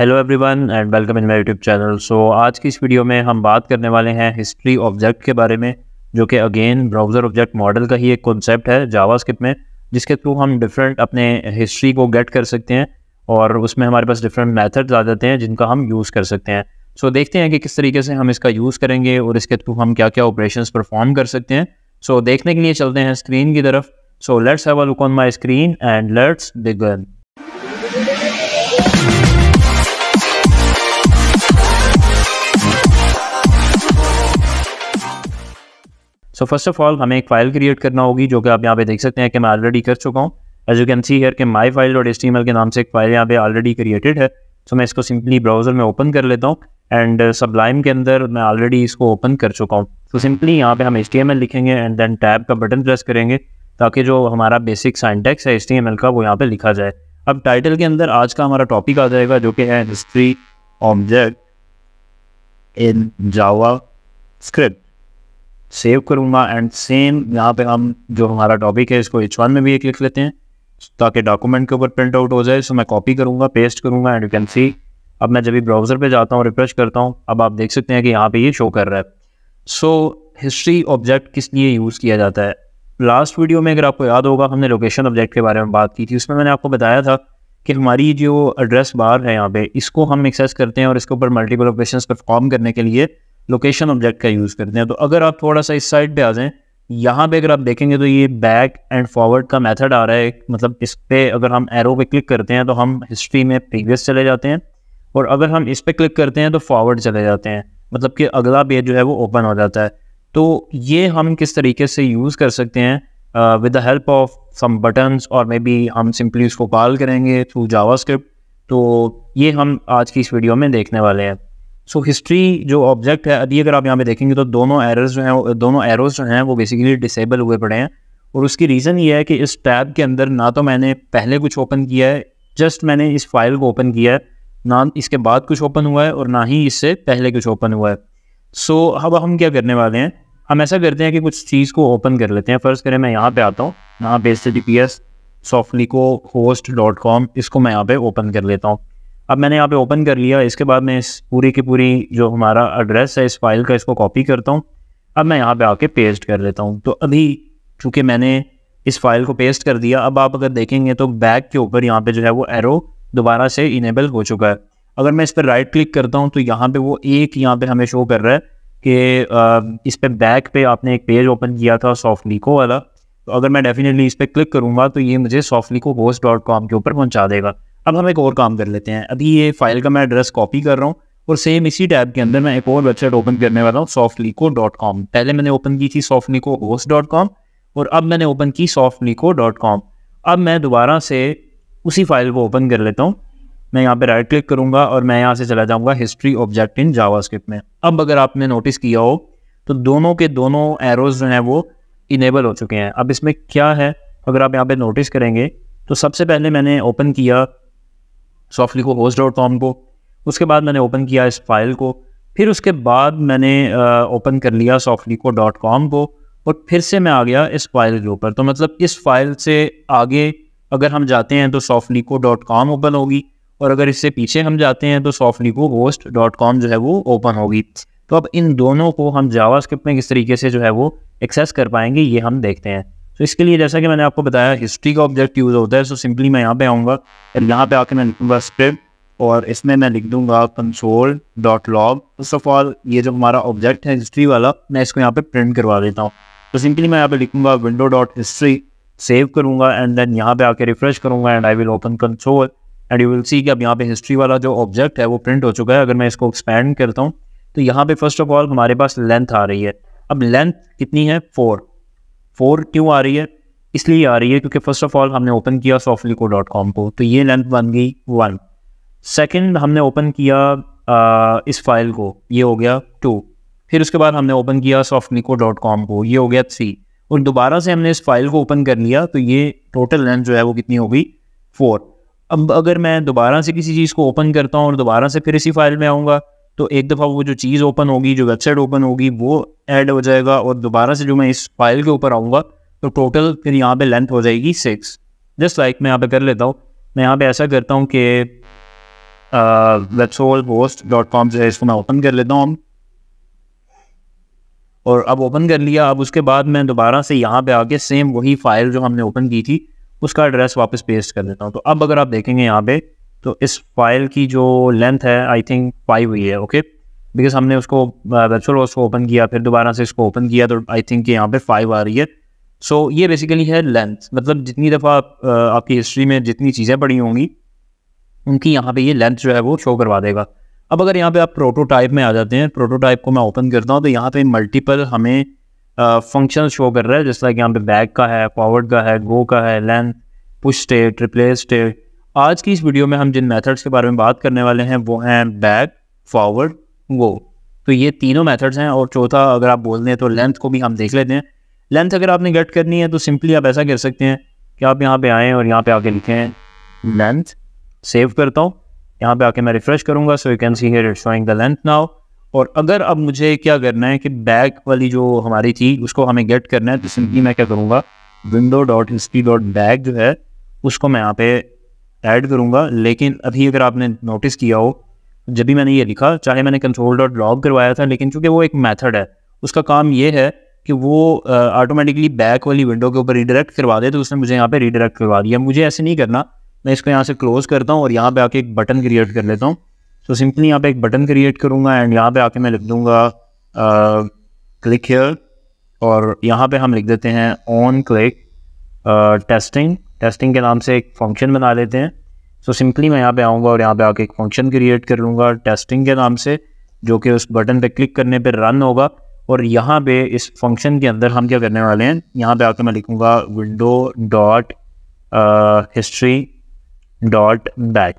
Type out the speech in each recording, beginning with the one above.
hello everyone and welcome in my YouTube channel so आज की इस वीडियो में हम बात करने वाले हैं हिस्ट्री ऑब्जेक्ट के बारे में जो कि अगेन ब्राउज़र ऑब्जेक्ट मॉडल का ही एक कॉन्सेप्ट है जावास्क्रिप्ट में जिसके थ्रू हम डिफरेंट अपने हिस्ट्री को गेट कर सकते हैं और उसमें हमारे पास डिफरेंट मैथड्स आ जाते हैं जिनका हम यूज़ कर सकते हैं सो so, देखते हैं कि किस तरीके से हम इसका यूज़ करेंगे और इसके थ्रू हम क्या क्या ऑपरेशन परफॉर्म कर सकते हैं सो so, देखने के लिए चलते हैं स्क्रीन की तरफ so let's have a look on my screen and let's begin so first of all हमें एक फाइल क्रिएट करना होगी जो कि आप यहाँ पे देख सकते हैं कि मैं ऑलरेडी कर चुका हूँ as you can see here के माई फाइल डॉट एस के नाम से एक फाइल यहाँ पे ऑलरेडी क्रिएटेड है सो so, मैं इसको सिंपली ब्राउजर में ओपन कर लेता हूँ एंड सबलाइम uh, के अंदर मैं ऑलरेडी इसको ओपन कर चुका हूँ तो सिंपली यहाँ पे हम एस लिखेंगे एंड देन टैब का बटन प्रेस करेंगे ताकि जो हमारा बेसिक साइंटेक्स है एस का वो यहाँ पे लिखा जाए अब टाइटल के अंदर आज का हमारा टॉपिक आ जाएगा जो कि है history object in JavaScript save करूँगा एंड सेम यहाँ पे हम जो हमारा टॉपिक है इसको एच वन में भी एक लिख लेते हैं ताकि डॉक्यूमेंट के ऊपर प्रिंट आउट हो जाए सो मैं कॉपी करूँगा पेस्ट करूँगा एंड यू कैन सी अब मैं जब भी ब्राउज़र पे जाता हूँ रिफ्रेश करता हूँ अब आप देख सकते हैं कि यहाँ पे ये शो कर रहा है सो हिस्ट्री ऑब्जेक्ट किस लिए यूज़ किया जाता है लास्ट वीडियो में अगर आपको याद होगा हमने लोकेशन ऑब्जेक्ट के बारे में बात की थी उसमें मैंने आपको बताया था कि हमारी जो एड्रेस बार है यहाँ पे इसको हम एक्सेस करते हैं और इसके ऊपर मल्टीपल ऑपरेशन परफॉर्म करने के लिए लोकेशन ऑब्जेक्ट का यूज़ करते हैं तो अगर आप थोड़ा सा इस साइड पे आ जाएं यहाँ पे अगर आप देखेंगे तो ये बैक एंड फॉरवर्ड का मेथड आ रहा है मतलब इस पर अगर हम एरो पे क्लिक करते हैं तो हम हिस्ट्री में प्रीवियस चले जाते हैं और अगर हम इस पर क्लिक करते हैं तो फॉरवर्ड चले जाते हैं मतलब कि अगला पेज जो है वो ओपन हो जाता है तो ये हम किस तरीके से यूज़ कर सकते हैं with the help of some buttons और मे बी हम सिंपली उसको कॉल करेंगे थ्रू जावा तो ये हम आज की इस वीडियो में देखने वाले हैं सो so, हिस्ट्री जो ऑब्जेक्ट है अभी अगर आप यहाँ पे देखेंगे तो दोनों एरर्स जो हैं दोनों एरोज जो हैं वो बेसिकली डिसेबल हुए पड़े हैं और उसकी रीज़न ये है कि इस टैब के अंदर ना तो मैंने पहले कुछ ओपन किया है जस्ट मैंने इस फाइल को ओपन किया है ना इसके बाद कुछ ओपन हुआ है और ना ही इससे पहले कुछ ओपन हुआ है सो so, अब हम क्या करने वाले हैं हम ऐसा करते हैं कि कुछ चीज़ को ओपन कर लेते हैं फर्स्ट करें मैं यहाँ पे आता हूँ यहाँ पे S T P S softlico host dot com इसको मैं यहाँ पे ओपन कर लेता हूँ अब मैंने यहाँ पे ओपन कर लिया इसके बाद मैं इस पूरी की पूरी जो हमारा एड्रेस है इस फाइल का इसको कॉपी करता हूँ अब मैं यहाँ पे आके पेस्ट कर लेता हूँ तो अभी चूँकि मैंने इस फाइल को पेस्ट कर दिया अब आप अगर देखेंगे तो बैक के ऊपर यहाँ पे जो है वो एरो दोबारा से इनेबल हो चुका है अगर मैं इस पर राइट क्लिक करता हूँ तो यहाँ पे वो एक यहाँ पे हमें शो कर रहा है कि इस पर बैक पे आपने एक पेज ओपन किया था सॉफ्ट लिको वाला तो अगर मैं डेफिनेटली इस पर क्लिक करूँगा तो ये मुझे soft lico host dot com के ऊपर पहुँचा देगा अब हम एक और काम कर लेते हैं अभी ये फाइल का मैं एड्रेस कॉपी कर रहा हूँ और सेम इसी टैब के अंदर मैं एक और वेबसाइट ओपन करने वाला हूँ सॉफ्टलीको डॉट कॉम पहले मैंने ओपन की थी सॉफ्टलीको होस्ट डॉट कॉम और अब मैंने ओपन की सॉफ्टलीको डॉट कॉम अब मैं दोबारा से उसी फाइल को ओपन कर लेता हूँ मैं यहाँ पे राइट क्लिक करूँगा और मैं यहाँ से चला जाऊँगा हिस्ट्री ऑब्जेक्ट इन जावास्क्रिप्ट में अब अगर आपने नोटिस किया हो तो दोनों के दोनों एरोज जो हैं वो इनेबल हो चुके हैं अब इसमें क्या है अगर आप यहाँ पे नोटिस करेंगे तो सबसे पहले मैंने ओपन किया सॉफ्टली को होस्ट डॉट कॉम को उसके बाद मैंने ओपन किया इस फाइल को फिर उसके बाद मैंने ओपन uh, कर लिया सॉफ्टली को डॉट कॉम को और फिर से मैं आ गया इस फाइल के ऊपर तो मतलब इस फाइल से आगे अगर हम जाते हैं तो को डॉट कॉम ओपन होगी और अगर इससे पीछे हम जाते हैं तो को होस्ट डॉट कॉम जो है वो ओपन होगी तो अब इन दोनों को हम जावा स्क्रिप्ट में किस तरीके से जो है वो एक्सेस कर पाएंगे ये हम देखते हैं तो इसके लिए जैसा कि मैंने आपको बताया हिस्ट्री का ऑब्जेक्ट यूज़ होता है सो सिंपली मैं यहाँ पे आऊँगा यहाँ पे आके मैं लिखूँगा स्क्रिप्ट और इसमें मैं लिख दूंगा console dot log first of all ये जो हमारा ऑब्जेक्ट है हिस्ट्री वाला मैं इसको यहाँ पे प्रिंट करवा देता हूँ तो सिंपली मैं यहाँ पे लिखूंगा विंडो डॉट हिस्ट्री सेव करूंगा एंड देन यहाँ पे आके रिफ्रेश करूंगा and I will open console and you will see कि अब यहाँ पे हिस्ट्री वाला जो ऑब्जेक्ट है वो प्रिंट हो चुका है अगर मैं इसको एक्सपैंड करता हूँ तो यहाँ पे फर्स्ट ऑफ ऑल हमारे पास लेंथ आ रही है अब लेंथ कितनी है फोर फोर क्यों आ रही है इसलिए आ रही है क्योंकि फर्स्ट ऑफ ऑल हमने ओपन किया सॉफ्टलिको डॉट कॉम को तो ये लेंथ बन गई वन सेकेंड हमने ओपन किया आ, इस फाइल को ये हो गया टू फिर उसके बाद हमने ओपन किया सॉफ्टलिको डॉट कॉम को ये हो गया थ्री और दोबारा से हमने इस फाइल को ओपन कर लिया तो ये टोटल लेंथ जो है वो कितनी होगी फोर अब अगर मैं दोबारा से किसी चीज़ को ओपन करता हूँ और दोबारा से फिर इसी फाइल में आऊँगा तो एक दफ़ा वो जो चीज़ ओपन होगी जो वेबसाइट ओपन होगी वो ऐड हो जाएगा और दोबारा से जो मैं इस फाइल के ऊपर आऊँगा तो टोटल फिर यहाँ पे लेंथ हो जाएगी सिक्स जस्ट लाइक मैं यहाँ पे कर लेता हूँ मैं यहाँ पे ऐसा करता हूँ कि वेबसोल होस्ट डॉट कॉम से इसको मैं ओपन कर लेता हूँ और अब ओपन कर लिया अब उसके बाद मैं दोबारा से यहाँ पे आके सेम वही फाइल जो हमने ओपन की थी उसका एड्रेस वापस पेस्ट कर देता हूँ तो अब अगर आप देखेंगे यहाँ पे तो इस फाइल की जो लेंथ है आई थिंक फाइव हुई है ओके बिकॉज हमने उसको वर्चुअल uh, को ओपन किया फिर दोबारा से इसको ओपन किया तो आई थिंक यहाँ पे फाइव आ रही है सो so, ये बेसिकली है लेंथ मतलब जितनी दफ़ा आप, uh, आपकी हिस्ट्री में जितनी चीज़ें पड़ी होंगी उनकी यहाँ पे ये लेंथ जो है वो शो करवा देगा अब अगर यहाँ पे आप प्रोटोटाइप में आ जाते हैं प्रोटोटाइप को मैं ओपन करता हूँ तो यहाँ पे मल्टीपल हमें फंक्शन uh, शो कर रहा है जैसा कि यहाँ पे बैक का है फॉरवर्ड का है गो का है length push state replace state आज की इस वीडियो में हम जिन मेथड्स के बारे में बात करने वाले हैं वो हैं बैक फॉरवर्ड वो तो ये तीनों मेथड्स हैं और चौथा अगर आप बोल दें तो लेंथ को भी हम देख लेते हैं लेंथ अगर आपने गट करनी है तो सिंपली आप ऐसा कर सकते हैं कि आप यहाँ पे आएँ और यहाँ पे आके लिखें लेंथ सेव करता हूँ यहाँ पे आके मैं रिफ़्रेश करूँगा so you can see here showing the length now और अगर अब मुझे क्या करना है कि बैक वाली जो हमारी थी उसको हमें गेट करना है तो सिंपली मैं क्या करूँगा window dot history dot back जो है उसको मैं यहाँ पे ऐड करूँगा लेकिन अभी अगर आपने नोटिस किया हो जब भी मैंने ये लिखा चाहे मैंने कंट्रोल डॉट लॉग करवाया था लेकिन चूंकि वो एक मेथड है उसका काम ये है कि वो ऑटोमेटिकली बैक वाली विंडो के ऊपर रीडायरेक्ट करवा दे तो उसने मुझे यहाँ पे रीडायरेक्ट करवा दिया मुझे ऐसे नहीं करना मैं इसको यहाँ से क्लोज करता हूँ और यहाँ पे आके एक बटन क्रिएट कर लेता हूँ तो सिंपली यहाँ पे एक बटन क्रिएट करूँगा एंड यहाँ पे आके मैं लिख दूँगा क्लिक हेयर और यहाँ पे हम लिख देते हैं ऑन क्लिक टेस्टिंग टेस्टिंग के नाम से एक फंक्शन बना लेते हैं सो so, सिंपली मैं यहाँ पे आऊँगा और यहाँ पे आके एक फंक्शन क्रिएट कर लूँगा टेस्टिंग के नाम से जो कि उस बटन पे क्लिक करने पे रन होगा और यहाँ पे इस फंक्शन के अंदर हम क्या करने वाले हैं यहाँ पे आके मैं लिखूँगा window dot history dot back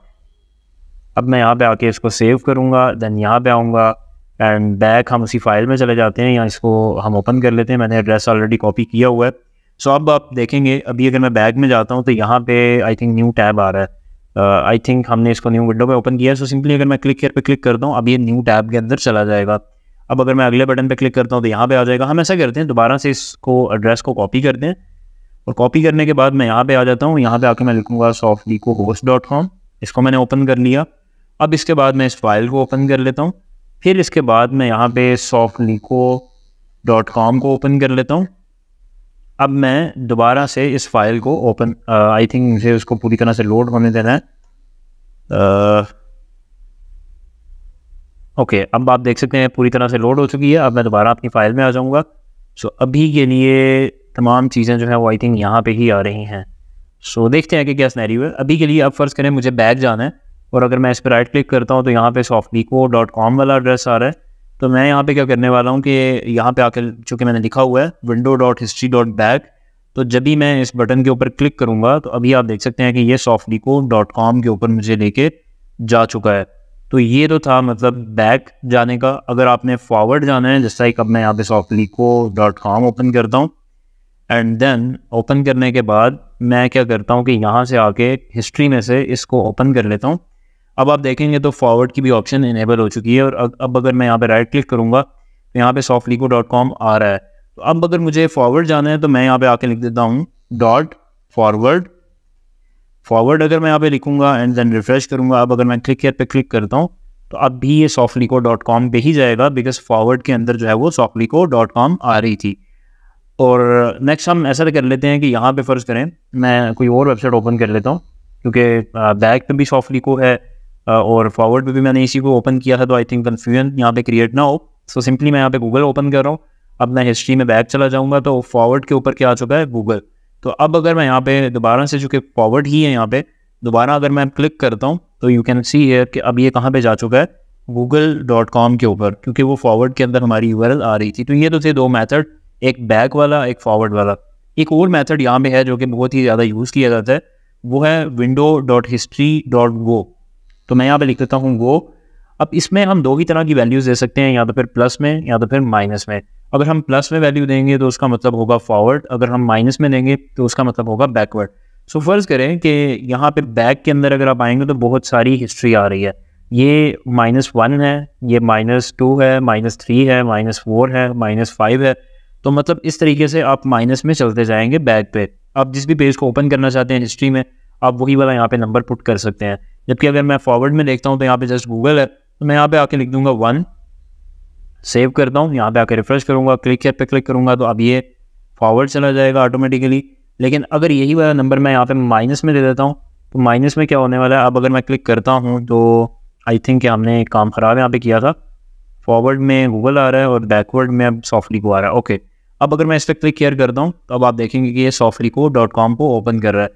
अब मैं यहाँ पे आके इसको सेव करूँगा देन यहाँ पे आऊँगा एंड बैक हम उसी फाइल में चले जाते हैं या इसको हम ओपन कर लेते हैं मैंने एड्रेस ऑलरेडी कॉपी किया हुआ है सो so, अब आप देखेंगे अभी अगर मैं बैग में जाता हूँ तो यहाँ पे आई थिंक न्यू टैब आ रहा है आई uh, थिंक हमने इसको न्यू विंडो पे ओपन किया है सो सिंपली अगर मैं क्लिक हेयर पे क्लिक करता हूँ अब ये न्यू टैब के अंदर चला जाएगा अब अगर मैं अगले बटन पे क्लिक करता हूँ तो यहाँ पे आ जाएगा हम ऐसा करते हैं दोबारा से इसको एड्रेस को कॉपी करते हैं और कॉपी करने के बाद मैं यहाँ पे आ जाता हूँ यहाँ पे आके मैं लिखूँगा soft deco host dot com इसको मैंने ओपन कर लिया अब इसके बाद मैं इस फाइल को ओपन कर लेता हूँ फिर इसके बाद मैं यहाँ पे सॉफ्ट लीको डॉट कॉम को ओपन कर लेता हूँ अब मैं दोबारा से इस फाइल को ओपन आई थिंक मुझे उसको पूरी तरह से लोड होने देना है ओके uh, okay, अब आप देख सकते हैं पूरी तरह से लोड हो चुकी है अब मैं दोबारा अपनी फ़ाइल में आ जाऊँगा सो so, अभी के लिए तमाम चीज़ें जो है वो आई थिंक यहाँ पे ही आ रही हैं सो so, देखते हैं कि क्या स्नैरी है अभी के लिए अब फ़र्ज़ करें मुझे बैग जाना है और अगर मैं इस पर राइट क्लिक करता हूँ तो यहाँ पे सॉफ्टलिको डॉट कॉम वाला एड्रेस आ रहा है तो मैं यहाँ पे क्या करने वाला हूँ कि यहाँ पे आकर चूँकि मैंने लिखा हुआ है window dot history dot back तो जब भी मैं इस बटन के ऊपर क्लिक करूँगा तो अभी आप देख सकते हैं कि ये सॉफ्टली को डॉट कॉम के ऊपर मुझे लेके जा चुका है तो ये तो था मतलब बैक जाने का अगर आपने फॉरवर्ड जाना है जैसा कि अब मैं यहाँ पे softly co dot com open करता हूँ एंड देन ओपन करने के बाद मैं क्या करता हूँ कि यहाँ से आके हिस्ट्री में से इसको ओपन कर लेता हूँ अब आप देखेंगे तो फॉरवर्ड की भी ऑप्शन इनेबल हो चुकी है और अब अगर मैं यहाँ पे राइट क्लिक करूँगा तो यहाँ पे सॉफ्टलिको डॉट कॉम आ रहा है तो अब अगर मुझे फॉरवर्ड जाना है तो मैं यहाँ पे आके लिख देता हूँ डॉट फॉरवर्ड फॉरवर्ड अगर मैं यहाँ पे लिखूंगा एंड देन रिफ्रेश करूँगा अब अगर मैं क्लिक हेयर पे क्लिक करता हूँ तो अब भी ये सॉफ्टलिको डॉट कॉम पर ही जाएगा बिकॉज फॉरवर्ड के अंदर जो है वो लिको डॉट कॉम आ रही थी और नेक्स्ट हम ऐसा कर लेते हैं कि यहाँ पे फ़र्ज़ करें मैं कोई और वेबसाइट ओपन कर लेता हूँ क्योंकि बैग पे भी लिको है और फॉरवर्ड में भी मैंने इसी को ओपन किया था तो आई थिंक कन्फ्यूजन यहाँ पे क्रिएट ना हो सो so, सिंपली मैं यहाँ पे गूगल ओपन कर रहा हूँ अब मैं हिस्ट्री में बैक चला जाऊँगा तो फॉरवर्ड के ऊपर क्या आ चुका है गूगल तो अब अगर मैं यहाँ पे दोबारा से चूँकि फॉरवर्ड ही है यहाँ पे दोबारा अगर मैं क्लिक करता हूँ तो यू कैन सी है कि अब ये कहाँ पे जा चुका है गूगल डॉट कॉम के ऊपर क्योंकि वो फॉरवर्ड के अंदर हमारी यू आ रही थी तो ये तो थे दो मैथड एक बैक वाला एक फॉरवर्ड वाला एक और मैथड यहाँ पे है जो कि बहुत ही ज़्यादा यूज़ किया जाता है वो है window dot history dot go तो मैं यहाँ पे लिख देता हूँ वो अब इसमें हम दो ही तरह की वैल्यूज़ दे सकते हैं या तो फिर प्लस में या तो फिर माइनस में अगर हम प्लस में वैल्यू देंगे तो उसका मतलब होगा फॉरवर्ड अगर हम माइनस में देंगे तो उसका मतलब होगा बैकवर्ड सो फ़र्ज़ करें कि यहाँ पे बैक के अंदर अगर आप आएंगे तो बहुत सारी हिस्ट्री आ रही है ये माइनस वन है ये माइनस टू है माइनस थ्री है माइनस फोर है माइनस फाइव है तो मतलब इस तरीके से आप माइनस में चलते जाएंगे बैक पे आप जिस भी पेज को ओपन करना चाहते हैं हिस्ट्री में आप वही वाला यहाँ पे नंबर पुट कर सकते हैं जबकि अगर मैं फॉरवर्ड में देखता हूँ तो यहाँ पे जस्ट गूगल है तो मैं यहाँ पे आके लिख दूंगा वन सेव करता हूँ यहाँ पे आके रिफ्रेश करूँगा क्लिक हेयर पे क्लिक करूँगा तो अब ये फॉरवर्ड चला जाएगा ऑटोमेटिकली लेकिन अगर यही वाला नंबर मैं यहाँ पे माइनस में दे देता हूँ तो माइनस में क्या होने वाला है अब अगर मैं क्लिक करता हूँ तो आई थिंक हमने काम ख़राब यहाँ पे किया था फॉरवर्ड में गूगल आ रहा है और बैकवर्ड में अब सॉफ्टली को आ रहा है ओके अब अगर मैं इस पर क्लिक केयर करता हूँ तो अब आप देखेंगे कि ये सॉफ्टली को डॉट कॉम को ओपन कर रहा है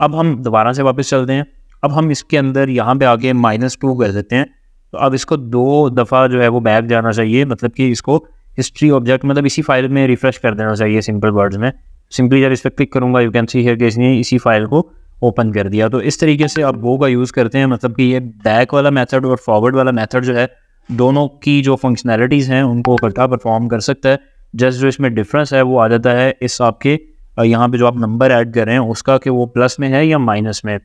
अब हम दोबारा से वापस चलते हैं अब हम इसके अंदर यहाँ पे आके माइनस टू कर देते हैं तो अब इसको दो दफ़ा जो है वो बैक जाना चाहिए मतलब कि इसको हिस्ट्री ऑब्जेक्ट मतलब इसी फाइल में रिफ़्रेश कर देना चाहिए सिंपल वर्ड्स में सिंपली जब इस पर क्लिक करूँगा यू कैन सी हेयर कि इसने इसी फाइल को ओपन कर दिया तो इस तरीके से आप वो का यूज़ करते हैं मतलब कि ये बैक वाला मैथड और फॉरवर्ड वाला मैथड जो है दोनों की जो फंक्शनैलिटीज़ हैं उनको करता परफॉर्म कर सकता है जस्ट जो इसमें डिफ्रेंस है वो आ जाता है इस आपके यहाँ पे जो आप नंबर ऐड कर रहे हैं उसका कि वो प्लस में है या माइनस में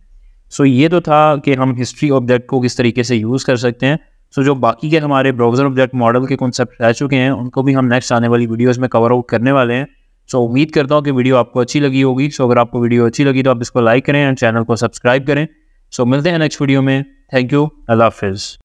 सो so, ये तो था कि हम हिस्ट्री ऑब्जेक्ट को किस तरीके से यूज़ कर सकते हैं सो so, जो बाकी के हमारे ब्राउज़र ऑब्जेक्ट मॉडल के कॉन्सेप्ट रह चुके हैं उनको भी हम नेक्स्ट आने वाली वीडियोज़ में कवर आउट करने वाले हैं सो so, उम्मीद करता हूँ कि वीडियो आपको अच्छी लगी होगी सो so, अगर आपको वीडियो अच्छी लगी तो आप इसको लाइक करें एंड चैनल को सब्सक्राइब करें सो so, मिलते हैं नेक्स्ट वीडियो में थैंक यू अल्लाह हाफिज़